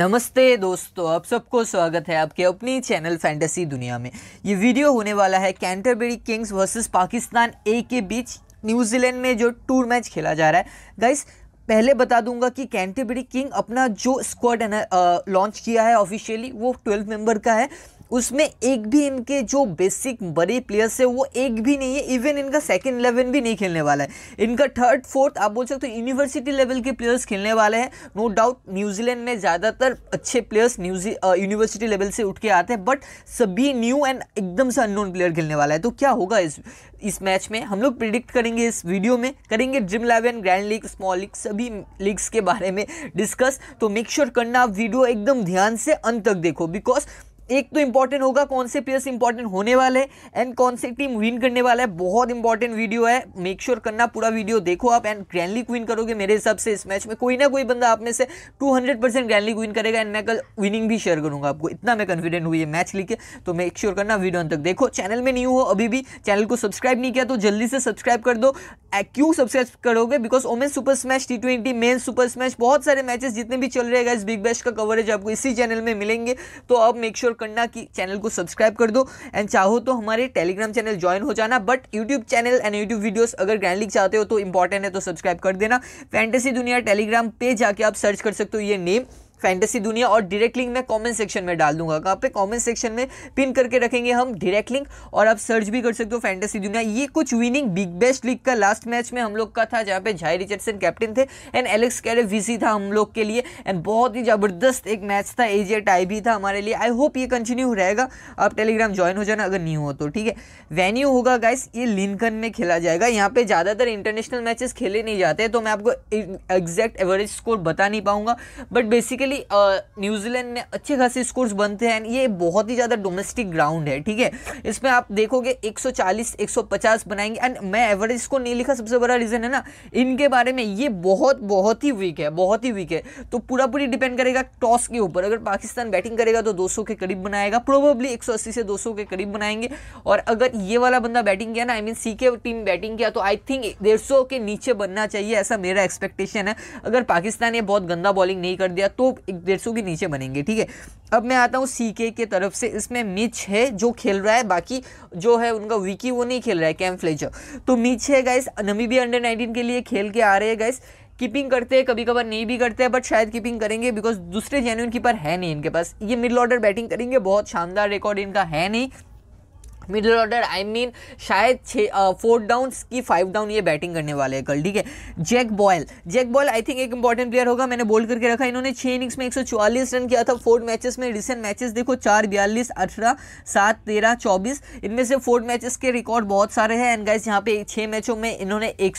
नमस्ते दोस्तों आप सबको स्वागत है आपके अपनी चैनल फैंटेसी दुनिया में ये वीडियो होने वाला है Canterbury Kings versus Pakistan A के बीच न्यूजीलैंड में जो टूर मैच खेला जा रहा है गाइस पहले बता दूंगा कि कैंटरबेरी किंग अपना जो स्क्वाड लॉन्च किया है ऑफिशियली वो ट्वेल्व मेंबर का है उसमें एक भी इनके जो बेसिक बड़े प्लेयर्स है वो एक भी नहीं है इवन इनका सेकेंड इलेवन भी नहीं खेलने वाला है इनका थर्ड फोर्थ आप बोल सकते हो यूनिवर्सिटी लेवल के प्लेयर्स खेलने वाले हैं नो डाउट न्यूजीलैंड में ज़्यादातर अच्छे प्लेयर्स न्यूजी यूनिवर्सिटी लेवल से उठ के आते हैं बट सभी न्यू एंड एकदम से अननोन प्लेयर खेलने वाला है तो क्या होगा इस इस मैच में हम लोग प्रिडिक्ट करेंगे इस वीडियो में करेंगे dream eleven grand league small league सभी लीग्स के बारे में डिस्कस तो मेक श्योर sure करना आप वीडियो एकदम ध्यान से अंत तक देखो बिकॉज एक तो इंपॉर्टेंट होगा कौन से प्लेयर्स इंपॉर्टेंट होने वाले एंड कौन सी टीम विन करने वाला है बहुत इंपॉर्टेंट वीडियो है मेक श्योर sure करना पूरा वीडियो देखो आप एंड ग्रैंडली क्वीन करोगे मेरे हिसाब से इस मैच में कोई ना कोई बंदा आपने से से 200 परसेंट ग्रैंडली क्वीन करेगा एंड मैं कल विनिंग भी शेयर करूंगा आपको इतना मैं कॉन्फिडेंट हुई है मैच लिखे तो मेक श्योर sure करना वीडियो अंत तक देखो चैनल में न्यू हो अभी भी चैनल को सब्सक्राइब नहीं किया तो जल्दी से सब्सक्राइब कर दो क्यों सब्सक्राइब करोगे because women super smash T twenty men super smash बहुत सारे मैचेस जितने भी चल रहेगा इस बिग बैश का कवरेज आपको इसी चैनल में मिलेंगे तो आप मेक श्योर करना कि चैनल को सब्सक्राइब कर दो एंड चाहो तो हमारे टेलीग्राम चैनल ज्वाइन हो जाना but YouTube channel and YouTube videos अगर ग्रैंड लीग चाहते हो तो इंपॉर्टेंट है तो सब्सक्राइब कर देना फैंटेसी दुनिया टेलीग्राम पे जाके आप सर्च कर सकते हो ये नेम फैंटेसी दुनिया और डायरेक्ट लिंक मैं कमेंट सेक्शन में डाल दूंगा कहाँ पे कमेंट सेक्शन में पिन करके रखेंगे हम डायरेक्ट लिंक और आप सर्च भी कर सकते हो फैंटेसी दुनिया ये कुछ विनिंग बिग बेस्ट लीग का लास्ट मैच में हम लोग का था जहाँ पे झाई रिचर्डसन कैप्टन थे एंड एलेक्स कैरे वीसी था हम लोग के लिए एंड बहुत ही ज़बरदस्त एक मैच था एजे टाई भी था हमारे लिए आई होप ये कंटिन्यू रहेगा आप टेलीग्राम ज्वाइन हो जाना अगर नहीं हो तो ठीक है वेन्यू होगा गाइस ये लिंकन में खेला जाएगा यहाँ पे ज़्यादातर इंटरनेशनल मैचेस खेले नहीं जाते तो मैं आपको एग्जैक्ट एवरेज स्कोर बता नहीं पाऊंगा बट बेसिकली यूजुअली न्यूजीलैंड uh, में अच्छे खासे स्कोर्स बनते हैं ये बहुत ही ज़्यादा डोमेस्टिक ग्राउंड है ठीक है इसमें आप देखोगे 140 150 बनाएंगे एंड मैं एवरेज को नहीं लिखा सबसे बड़ा रीज़न है ना इनके बारे में ये बहुत बहुत ही वीक है बहुत ही वीक है तो पूरा पूरी डिपेंड करेगा टॉस के ऊपर अगर पाकिस्तान बैटिंग करेगा तो दो के करीब बनाएगा प्रोबेबली एक से दो के करीब बनाएंगे और अगर ये वाला बंदा बैटिंग किया ना आई मीन सी के टीम बैटिंग किया तो आई थिंक डेढ़ के नीचे बनना चाहिए ऐसा मेरा एक्सपेक्टेशन है अगर पाकिस्तान ने बहुत गंदा बॉलिंग नहीं कर दिया तो एक डेढ़ सौ के नीचे बनेंगे ठीक है अब मैं आता हूँ सीके के तरफ से इसमें मिच है जो खेल रहा है बाकी जो है उनका विकी वो नहीं खेल रहा है कैम फ्लेचर तो मिच है गाइस नमीबिया अंडर नाइनटीन के लिए खेल के आ रहे हैं गाइस कीपिंग करते हैं कभी कभार नहीं भी करते हैं बट शायद कीपिंग करेंगे बिकॉज दूसरे जेन्यून कीपर है नहीं इनके पास ये मिडल ऑर्डर बैटिंग करेंगे बहुत शानदार रिकॉर्ड इनका है नहीं मिडिल ऑर्डर आई मीन शायद छः फोर्थ डाउन की फाइव डाउन ये बैटिंग करने वाले हैं कल ठीक है Jack Boyle Jack Boyle I think एक इंपॉर्टेंट प्लेयर होगा मैंने बोल करके रखा इन्होंने छः इनिंग्स में 144 रन किया था फोर्थ मैचेस में रिसेंट मैचेस देखो चार बयालीस अठारह सात तेरह चौबीस इनमें से फोर्थ मैचेस के रिकॉर्ड बहुत सारे हैं एंड गाइज यहाँ पे छः मैचों में इन्होंने एक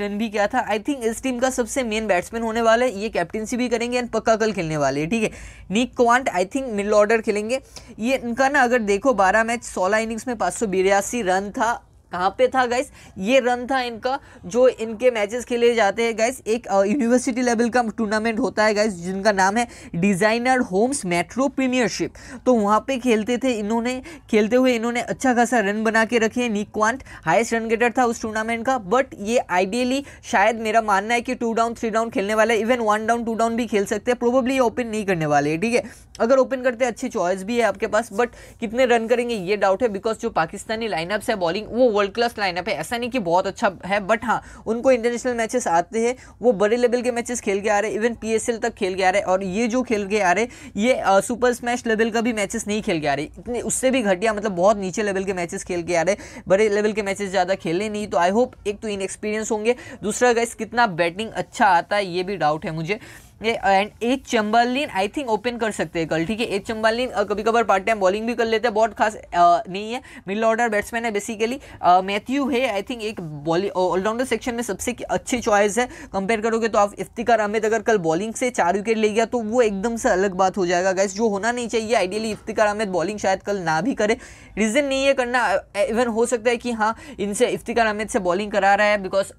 रन भी किया था आई थिंक इस टीम का सबसे मेन बैट्समैन होने वाला है ये कैप्टनसी भी करेंगे एंड पक्का कल खेलने वाले हैं ठीक है Nick Kwant I think middle order खेलेंगे ये इनका ना अगर देखो बारह मैच मैच सोलह इनिंग्स में पाँच रन था कहाँ पे था गाइस ये रन था इनका जो इनके मैचेस खेले जाते हैं गाइस एक यूनिवर्सिटी लेवल का टूर्नामेंट होता है गाइस जिनका नाम है डिज़ाइनर होम्स मेट्रो प्रीमियरशिप तो वहाँ पे खेलते थे इन्होंने खेलते हुए इन्होंने अच्छा खासा रन बना के रखे Nick Kwant highest run getter था उस टूर्नामेंट का बट ये आइडियली शायद मेरा मानना है कि टू डाउन थ्री डाउन खेलने वाले even one down two down भी खेल सकते हैं प्रोबेबली ओपन नहीं करने वाले ठीक है अगर ओपन करते हैं अच्छी चॉइस भी है आपके पास बट कितने रन करेंगे ये डाउट है बिकॉज जो पाकिस्तानी लाइनअप्स है बॉलिंग वो वर्ल्ड क्लास लाइनअप है ऐसा नहीं कि बहुत अच्छा है बट हाँ उनको इंटरनेशनल मैचेस आते हैं वो बड़े लेवल के मैचेस खेल के आ रहे इवन पी तक खेल के आ रहे और ये जो खेल के आ रहे ये आ, सुपर स्मैश लेवल का भी मैचेस नहीं खेल के आ रहे इतने उससे भी घटिया मतलब बहुत नीचे लेवल के मैचेस खेल के आ रहे बड़े लेवल के मैचेस ज़्यादा खेले नहीं तो आई होप एक तो एक्सपीरियंस होंगे दूसरा गैस कितना बैटिंग अच्छा आता है ये भी डाउट है मुझे एंड एक चंबालिन आई थिंक ओपन कर सकते हैं कल ठीक है एक चंबालिन कभी कभार पार्ट टाइम बॉलिंग भी कर लेते हैं बहुत खास आ, नहीं है मिडिल ऑर्डर बैट्समैन है बेसिकली मैथ्यू है आई थिंक एक बॉलिंग ऑलराउंडर सेक्शन में सबसे अच्छी चॉइस है कंपेयर करोगे तो आप इफ्तिकार अहमद अगर कल बॉलिंग से चार विकेट ले गया तो वो एकदम से अलग बात हो जाएगा गैस जो होना नहीं चाहिए आइडियली इफ्तिकार अहमद बॉलिंग शायद कल ना भी करे रीज़न नहीं है करना इवन हो सकता है कि हाँ इनसे इफ्तिकार अहमद से बॉलिंग करा रहा है बिकॉज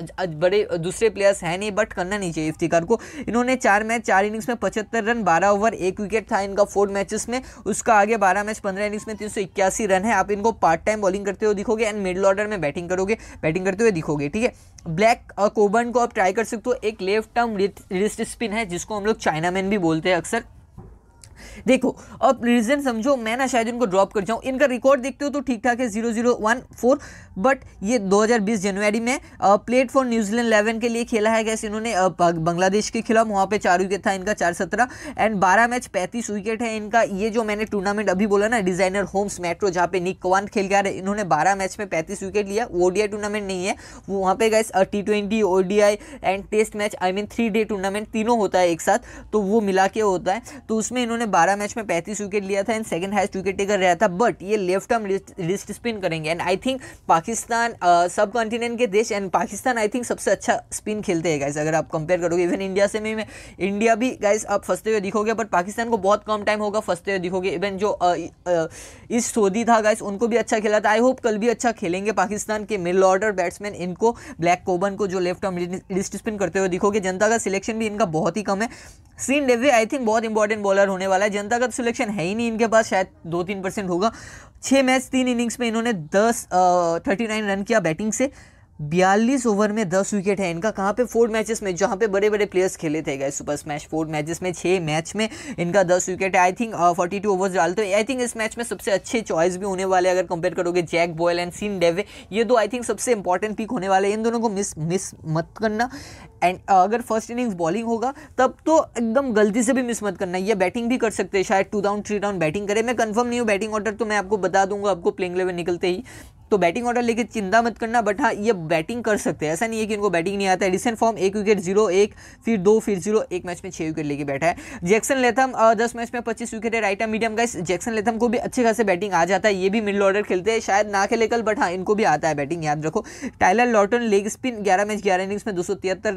बड़े दूसरे प्लेयर्स हैं नहीं बट करना नहीं चाहिए इफ्तिकार को इन्होंने चार मैच है चार इनिंग्स में पचहत्तर रन बारह ओवर एक विकेट था इनका फोर मैचेस में उसका आगे बारह मैच पंद्रह इनिंग्स में तीन सौ इक्यासी रन है आप इनको पार्ट टाइम बॉलिंग करते हुए दिखोगे एंड मिडल ऑर्डर में बैटिंग करोगे बैटिंग करते हुए दिखोगे ठीक है ब्लैक कोबर्न को आप ट्राई कर सकते हो एक लेफ्ट टर्म रिस्ट स्पिन है जिसको हम लोग चाइनामैन भी बोलते हैं अक्सर देखो अब रीज़न समझो मैं ना शायद इनको ड्रॉप कर जाऊं इनका रिकॉर्ड देखते हो तो ठीक ठाक है zero zero one four but ये 2020 जनवरी में प्लेट फॉर न्यूजीलैंड इलेवन के लिए खेला है गैस इन्होंने बांग्लादेश के खिलाफ वहां पे चार विकेट था इनका चार सत्रह एंड बारह मैच पैंतीस विकेट है इनका ये जो मैंने टूर्नामेंट अभी बोला ना डिजाइनर होम्स मेट्रो जहाँ पे निक कवान खेल गया इन्होंने बारह मैच में पैंतीस विकेट लिया ओडीआई टूर्नामेंट नहीं है वो वहाँ पे guys T twenty ODI and test match I mean three day tournament तीनों होता है एक साथ तो वो मिला के होता है तो उसमें इन्होंने इन्होंने 12 मैच में 35 विकेट लिया था and second highest wicket taker रहा था बट ये लेफ्ट आर्म रिस्ट स्पिन करेंगे and I think Pakistan subcontinent के देश एंड पाकिस्तान आई थिंक सबसे अच्छा स्पिन खेलते हैं गाइस अगर आप कंपेयर करोगे इवन इंडिया से में इंडिया भी गाइस आप फंसते हुए दिखोगे बट पाकिस्तान को बहुत कम टाइम होगा फंसते हुए दिखोगे इवन जो इस सोदी था गाइस उनको भी अच्छा खेला था आई होप कल भी अच्छा खेलेंगे पाकिस्तान के मिडल ऑर्डर बैट्समैन इनको ब्लैक कोबन को जो लेफ्ट आर्म रिस्ट स्पिन करते हुए दिखोगे जनता का सिलेक्शन भी इनका बहुत ही कम है सीन डेवी आई थिंक बहुत इंपॉर्टेंट बॉलर होने वाला वाला है जनता का तो सिलेक्शन है ही नहीं इनके पास शायद दो तीन परसेंट होगा छः मैच तीन इनिंग्स में इन्होंने दस थर्टी नाइन रन किया बैटिंग से बयालीस ओवर में दस विकेट है इनका कहाँ पे फोर मैचेस में जहाँ पे बड़े बड़े प्लेयर्स खेले थे गए सुपर स्मैश फोर मैचेस में छः मैच में इनका दस विकेट है I think forty two overs डालते हैं आई थिंक इस मैच में सबसे अच्छे चॉइस भी होने वाले अगर कंपेयर करोगे Jack Boyle and Sean Davey ये दो आई थिंक सबसे इंपॉर्टेंट पिक होने वाले इन दोनों को मिस मिस मत करना एंड uh, अगर फर्स्ट इनिंग्स बॉलिंग होगा तब तो एकदम गलती से भी मिस मत करना ये बैटिंग भी कर सकते हैं शायद two down three down batting करें मैं कंफर्म नहीं हूँ बैटिंग ऑर्डर तो मैं आपको बता दूंगा आपको प्लेइंग लेवल निकलते ही तो बैटिंग ऑर्डर लेके चिंता मत करना बट हाँ ये बैटिंग कर सकते हैं ऐसा नहीं है कि इनको बैटिंग नहीं आता है रिसेंट फॉर्म एक विकेट जीरो एक फिर दो फिर जीरो एक मैच में छह विकेट लेके बैठा है जैक्सन लेथम दस मैच में पच्चीस विकेट है right arm medium guys Jackson Latham को भी अच्छे खासे बैटिंग आ जाता है ये भी मिडिल ऑर्डर खेलते हैं शायद ना खेले कल बट हाँ इनको भी आता है बैटिंग याद रखो टाइलर लॉटन लेग स्पिन ग्यारह मैच ग्यारह इनिंग्स में दो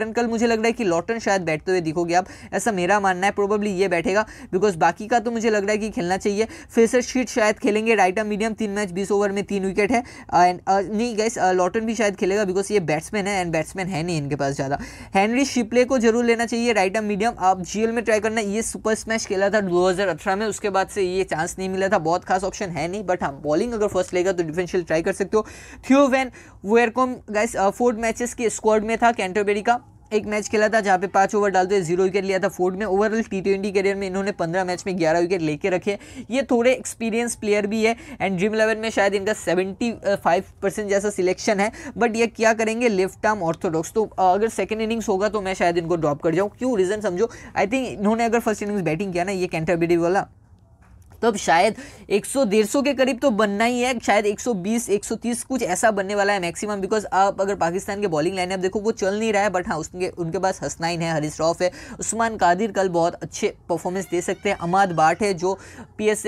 रन कल मुझे लग रहा है कि लॉटन शायद बैठते हुए दिखोगे आप ऐसा मेरा मानना है प्रोबेबली ये बैठेगा बिकॉज बाकी का तो मुझे लग रहा है कि खेलना चाहिए फेसर शीट शायद खेलेंगे राइट एम मीडियम तीन मैच बीस ओवर में तीन विकेट है एंड uh, नहीं गैस लॉटन uh, भी शायद खेलेगा बिकॉज ये बैट्समैन है एंड बैट्समैन है नहीं इनके पास ज़्यादा हैनरी शिपले को जरूर लेना चाहिए राइट एंड मीडियम आप जी में ट्राई करना ये सुपर स्मैश खेला था दो में उसके बाद से ये चांस नहीं मिला था बहुत खास ऑप्शन है नहीं बट हाँ बॉलिंग अगर फर्स्ट लेगा तो डिफेंशियल ट्राई कर सकते हो Theo van Woerkom guys Ford matches के स्क्वाड में था कैंटरबेरी का एक मैच खेला था जहाँ पे पाँच ओवर डालते हुए जीरो विकेट लिया था फोर्ड में ओवरऑल टी ट्वेंटी करियर में इन्होंने पंद्रह मैच में ग्यारह विकेट लेके रखे ये थोड़े एक्सपीरियंस प्लेयर भी है एंड ड्रीम इलेवन में शायद इनका सेवेंटी फाइव परसेंट जैसा सिलेक्शन है बट ये क्या करेंगे लेफ्ट आर्म ऑर्थोडॉक्स तो अगर सेकेंड इनिंग्स होगा तो मैं शायद इनको ड्रॉप कर जाऊँ क्यों रीज़न समझो आई थिंक इन्होंने अगर फर्स्ट इनिंग्स बैटिंग किया ना ये कैंटरबेरी वाला तो अब शायद 100 150 के करीब तो बनना ही है शायद 120 130 कुछ ऐसा बनने वाला है मैक्सिमम बिकॉज आप अगर पाकिस्तान के बॉलिंग लाइन अब देखो वो चल नहीं रहा है बट हाँ उसके उनके पास हसनाइन है हरी श्रॉफ़ है उस्मान कादिर कल बहुत अच्छे परफॉर्मेंस दे सकते हैं अमाद बाट है जो पी एस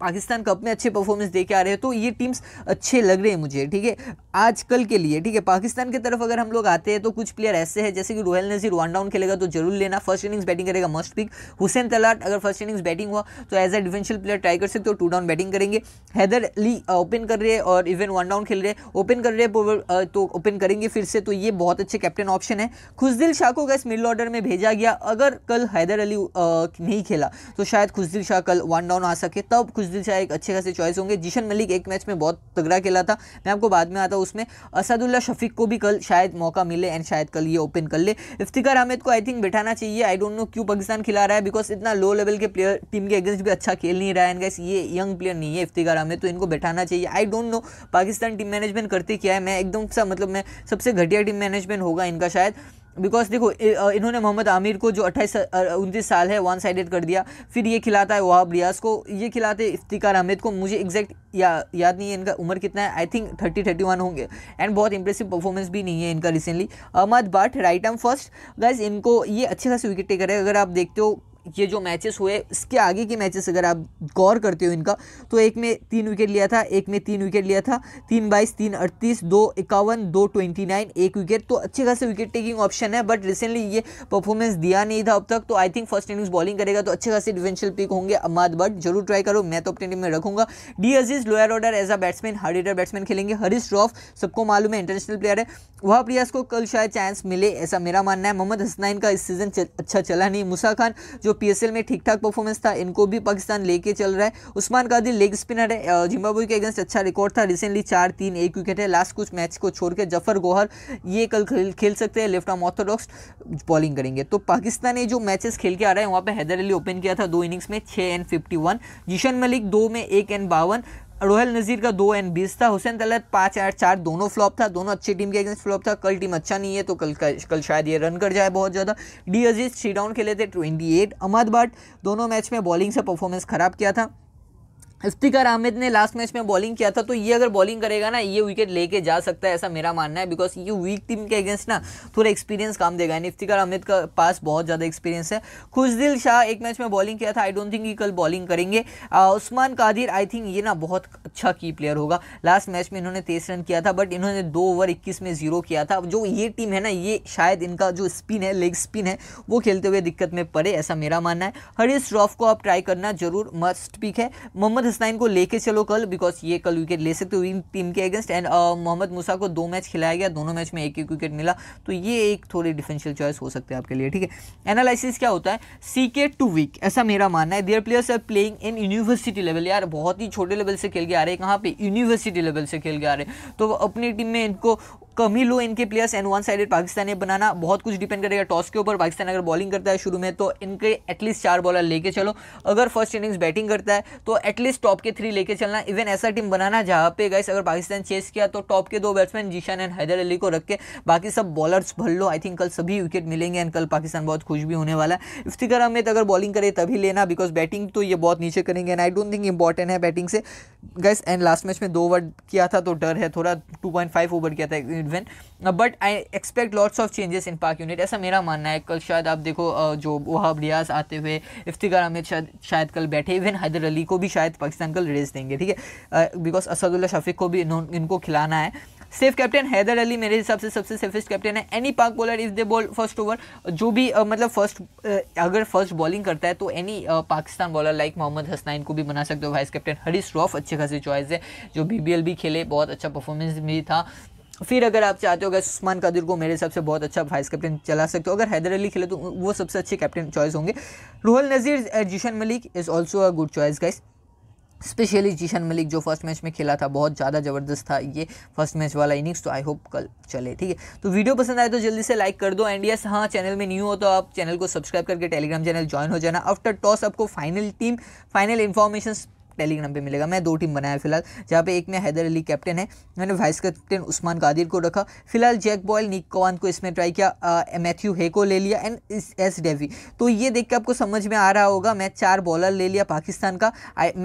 पाकिस्तान कप में अच्छे परफॉर्मेंस दे के आ रहे हैं तो ये टीम्स अच्छे लग रहे हैं मुझे ठीक है आजकल के लिए ठीक है पाकिस्तान की तरफ अगर हम लोग आते हैं तो कुछ प्लेयर ऐसे हैं जैसे कि रोहल नजीर वन डाउन खेलेगा तो जरूर लेना फर्स्ट इनिंग्स बैटिंग करेगा मस्ट पिक हुसैन तलाट अगर फर्स्ट इनिंग्स बैटिंग हुआ तो as a differential player try कर सकते हो टू डाउन बैटिंग करेंगे हैदर ली ओपन कर रहे हैं और इवन वन डाउन खेल रहे हैं ओपन कर रहे हैं तो ओपन करेंगे फिर से तो ये बहुत अच्छे कैप्टन ऑप्शन है खुशदिल शाह को गैस मिडल ऑर्डर में भेजा गया अगर कल हैदर अली नहीं खेला तो शायद खुशदिल शाह कल वन डाउन आ सके तब खुश दिल शाह एक अच्छे खासे चॉइस होंगे जिशन मलिक एक मैच में बहुत तगड़ा खेला था मैं आपको बाद में आता हूँ उसमें असदुल्ला शफीक को भी कल शायद मौका मिले एंड शायद कल ये ओपन कर ले इफ्तिकार अहमद को आई थिंक बैठाना चाहिए आई डोंट नो क्यों पाकिस्तान खिला रहा है बिकॉज इतना लो लेवल के प्लेयर टीम के अगेंस्ट भी अच्छा खेल नहीं रहा है एंड गैस ये यंग प्लेयर नहीं है इफ्तिकार अहमद तो इनको बैठाना चाहिए I don't know Pakistan team management करते क्या है मैं एकदम सा मतलब मैं सबसे घटिया टीम मैनेजमेंट होगा इनका शायद बिकॉज देखो इन्होंने मोहम्मद आमिर को जो अट्ठाईस उनतीस साल है वन साइडेड कर दिया फिर ये खिलाता है वहाब रियाज को ये खिलाते इफ्तिकार अहमद को मुझे एग्जैक्ट या याद नहीं है इनका उम्र कितना है I think thirty thirty one होंगे एंड बहुत इंप्रेसिव परफॉर्मेंस भी नहीं है इनका recently Ahmed but right arm fast guys इनको ये अच्छे खासे विकेट टेकर है अगर आप देखते हो ये जो मैचेस हुए इसके आगे के मैचेस अगर आप गौर करते हो इनका तो एक में तीन विकेट लिया था एक में तीन विकेट लिया था तीन बाईस तीन अड़तीस दो इक्यावन दो ट्वेंटी नाइन एक विकेट तो अच्छे खासे विकेट टेकिंग ऑप्शन है बट रिसेंटली ये परफॉर्मेंस दिया नहीं था अब तक तो I think first innings bowling करेगा तो अच्छे खासे डिफेंशियल पिक होंगे अम्माद बट जरूर ट्राई करो मैं तो अपने टीम में रखूंगा D Aziz lower order as a batsman hard hitter batsman खेलेंगे हरीश श्रॉफ सबको मालूम है इंटरनेशनल प्लेयर है वह प्रियास को कल शायद चांस मिले ऐसा मेरा मानना है मोहम्मद हसनैन का इस सीजन अच्छा चला नहीं मुसा खान जो पीएसएल में ठीक ठाक परफॉर्मेंस था इनको भी पाकिस्तान लेके चल रहा है उस्मान गादी लेग स्पिनर है जिम्बाब्वे के अगेंस्ट अच्छा रिकॉर्ड था रिसेंटली चार तीन एक विकेट है लास्ट कुछ मैच को छोड़ के जफर गोहर ये कल खेल सकते हैं लेफ्ट आर्म ऑर्थोडॉक्स बॉलिंग करेंगे तो पाकिस्तान ने जो मैचेस खेल के आ रहे हैं वहाँ पर हैदर अली ओपन किया था दो इनिंग्स में छः and fifty one Zeeshan Malik दो में एक एंड बावन रोहल नज़ीर का दो एंड बीस था हुसैन तलत पाँच एंड चार दोनों फ्लॉप था दोनों अच्छी टीम के अगेंस्ट फ्लॉप था कल टीम अच्छा नहीं है तो कल कल शायद ये रन कर जाए बहुत ज़्यादा डी अजीज थ्री डाउन खेले थे ट्वेंटी एट अहमद भट्ट दोनों मैच में बॉलिंग से परफॉर्मेंस खराब किया था इफ्तिकार अहमद ने लास्ट मैच में बॉलिंग किया था तो ये अगर बॉलिंग करेगा ना ये विकेट लेके जा सकता है ऐसा मेरा मानना है बिकॉज ये वीक टीम के अगेंस्ट ना थोड़ा एक्सपीरियंस काम देगा यानी इफ्तिकार अहमद का पास बहुत ज़्यादा एक्सपीरियंस है खुशदिल शाह एक मैच में बॉलिंग किया था आई डोंट थिंक ये कल बॉलिंग करेंगे उस्मान कादिर आई थिंक ये ना बहुत अच्छा की प्लेयर होगा लास्ट मैच में इन्होंने तेईस रन किया था बट इन्होंने दो ओवर इक्कीस में जीरो किया था जो ये टीम है ना ये शायद इनका जो स्पिन है लेग स्पिन है वो खेलते हुए दिक्कत में पड़े ऐसा मेरा मानना है हरीश श्रॉफ को आप ट्राई करना जरूर मस्ट पिक है मोहम्मद हसनैन को लेके चलो कल बिकॉज ये कल विकेट ले सकते हुई टीम के अगेंस्ट एंड मोहम्मद मूसा को दो मैच खिलाया गया दोनों मैच में एक एक विकेट मिला तो ये एक थोड़ी डिफेंशियल चॉइस हो सकते हैं आपके लिए ठीक है एनालिसिस क्या होता है सी के टू वीक ऐसा मेरा मानना है there players are playing in university level यार बहुत ही छोटे लेवल से खेल के आ रहे हैं कहाँ पर यूनिवर्सिटी लेवल से खेल के आ रहे हैं तो अपनी टीम में इनको कम ही लो इनके प्लेयर्स एंड वन साइडेड ने बनाना बहुत कुछ डिपेंड करेगा टॉस के ऊपर पाकिस्तान अगर बॉलिंग करता है शुरू में तो इनके एटलीस्ट चार बॉलर लेके चलो अगर फर्स्ट इनिंग्स बैटिंग करता है तो एटलीस्ट टॉप के थ्री लेके चलना इवन ऐसा टीम बनाना जहाँ पे गाइस अगर पाकिस्तान चेस किया तो टॉप के दो बैट्समैन जीशान एंड हैदर अली को रख के बाकी सब बॉलर्स भर लो आई थिंक कल सभी विकेट मिलेंगे एंड कल पाकिस्तान बहुत खुश भी होने वाला है इफ्तिकार अहमद अगर बॉलिंग करे तभी लेना बिकॉज बैटिंग तो ये बहुत नीचे करेंगे and I don't think important है बैटिंग से गैस एंड लास्ट मैच में दो ओवर किया था तो डर है थोड़ा टू पॉइंट फाइव ओवर किया था win but I expect lots of changes in Pak unit ऐसा मेरा मानना है कल शायद आप देखो uh, जो वहाब रियाज आते हुए इफ्तिकार अहमद शायद शायद कल बैठे इवन हैदर अली को भी शायद पाकिस्तान कल रेस देंगे ठीक है बिकॉज uh, असदुल्ला शफीक को भी इनको खिलाना है सेफ कैप्टन हैदर अली मेरे हिसाब से सबसे सेफेस्ट कैप्टन है any Pak bowler if they bowl first over जो भी uh, मतलब फर्स्ट uh, अगर फर्स्ट बॉलिंग करता है तो any uh, Pakistan bowler like Mohammad Hasnain को भी बना सकते हो वाइस कैप्टन हरीश रॉफ अच्छे खासे चॉइस है जो बी भी खेले बहुत अच्छा परफॉर्मेंस भी था फिर अगर आप चाहते हो अगर उस्मान कादिर को मेरे हिसाब से बहुत अच्छा वाइस कैप्टन चला सकते हो अगर हैदर अली खेले तो वो सबसे अच्छे कैप्टन चॉइस होंगे Rohail Nazir Zeeshan Malik is also a good choice guys specially Zeeshan Malik जो फर्स्ट मैच में खेला था बहुत ज़्यादा ज़बरदस्त था ये फर्स्ट मैच वाला इनिंग्स तो आई होप कल चले ठीक है तो वीडियो पसंद आए तो जल्दी से लाइक कर दो एंड यस हाँ चैनल में न्यू हो तो आप चैनल को सब्सक्राइब करके टेलीग्राम चैनल ज्वाइन हो जाना आफ्टर टॉस आपको final team final information Telegram पे मिलेगा मैं दो टीम बनाया फिलहाल जहाँ पे एक में हैदर अली कैप्टन है मैंने वाइस कैप्टन उस्मान कादिर को रखा फिलहाल जैक बॉयल निक कवान को इसमें ट्राई किया मैथ्यू हे को ले लिया एंड एस डेवी तो ये देख के आपको समझ में आ रहा होगा मैं चार बॉलर ले लिया पाकिस्तान का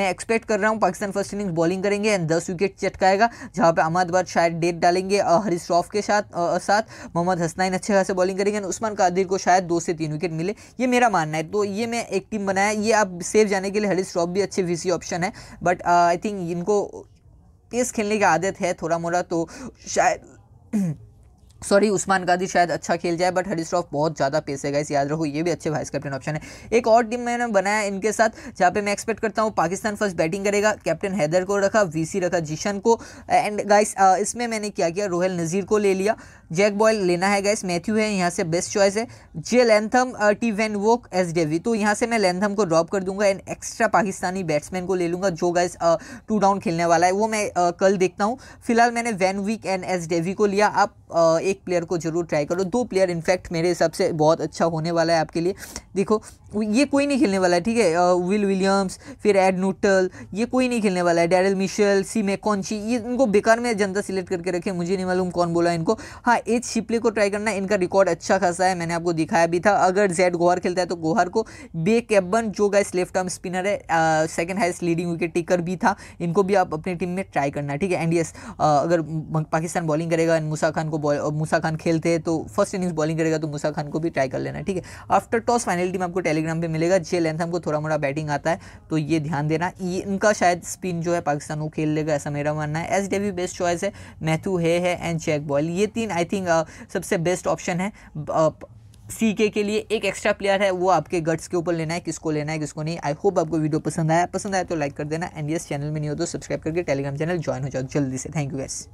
मैं एक्सपेक्ट कर रहा हूँ पाकिस्तान फर्स्ट इनिंग्स बॉलिंग करेंगे एंड दस विकेट चटकाएगा जहाँ अहमद अहमदाबाद शायद डेट डालेंगे हरीश श्रॉफ के साथ साथ मोहम्मद हसनैन अच्छे खासे बॉलिंग करेंगे एंड उस्मान कादिर को शायद दो से तीन विकेट मिले ये मेरा मानना है तो ये मैं एक टीम बनाया ये आप सेफ जाने के लिए हरीश श्रॉफ भी अच्छे वीसी ऑप्शन है बट आई थिंक इनको पेस खेलने की आदत है थोड़ा मोड़ा तो शायद सॉरी उस्मान गादी शायद अच्छा खेल जाए बट हरीश रॉफ बहुत ज़्यादा पेस है गाइस याद रखो ये भी अच्छे वाइस कैप्टन ऑप्शन है एक और टीम मैंने बनाया इनके साथ जहाँ पे मैं एक्सपेक्ट करता हूँ पाकिस्तान फर्स्ट बैटिंग करेगा कैप्टन हैदर को रखा वीसी रखा जिशन को एंड गाइस इसमें मैंने क्या किया रोहल नज़ीर को ले लिया जैक बॉयल लेना है गाइस मैथ्यू है यहाँ से बेस्ट चॉइस है जे लेंथम टी वैन वोक एस डेवी तो यहाँ से मैं लेंथम को ड्रॉप कर दूंगा एंड एक्स्ट्रा पाकिस्तानी बैट्समैन को ले लूँगा जो गाइस टू डाउन खेलने वाला है वो मैं कल देखता हूँ फिलहाल मैंने वैन वीक एंड एस डेवी को लिया आप एक एक प्लेयर को जरूर ट्राई करो दो प्लेयर इनफैक्ट मेरे हिसाब से बहुत अच्छा होने वाला है आपके लिए देखो ये कोई नहीं खेलने वाला है ठीक है विल विलियम्स फिर एड नूटल ये कोई नहीं खेलने वाला है डेरल मिशेल सी मैकॉन्ची ये इनको बेकार में जनता सिलेक्ट करके रखे मुझे नहीं मालूम कौन बोला इनको हाँ एज शिपले को ट्राई करना इनका रिकॉर्ड अच्छा खासा है मैंने आपको दिखाया भी था अगर जेड गोहर खेलता है तो गोहर को बे कैबन जो गैस लेफ्ट आर्म स्पिनर है second highest leading wicket taker भी था इनको भी आप अपनी टीम में ट्राई करना ठीक है एंड यस अगर पाकिस्तान बॉलिंग करेगा एंड मुसा खान को मूसा खान खेलते हैं तो फर्स्ट इनिंग्स बॉलिंग करेगा तो मूसा खान को भी ट्राई कर लेना ठीक है आफ्टर टॉस फाइनल टीम आपको टेलीग्राम पे मिलेगा जे लेंथम को थोड़ा मोड़ा बैटिंग आता है तो ये ध्यान देना इनका शायद स्पिन जो है पाकिस्तान को खेल लेगा ऐसा मेरा मानना है एस डेवी बेस्ट चॉइस है मैथू हे है एंड चेक बॉल ये तीन आई थिंक सबसे बेस्ट ऑप्शन है सी के के लिए एक एक्स्ट्रा प्लेयर है वो आपके गट्स के ऊपर लेना है किसको लेना है किसको नहीं आई होप आपको वीडियो पसंद आया पसंद आया तो लाइक कर देना एंड यस चैनल में नहीं हो तो सब्सक्राइब करके टेलीग्राम चैनल ज्वाइन हो जाओ जल्दी से थैंक यू गैस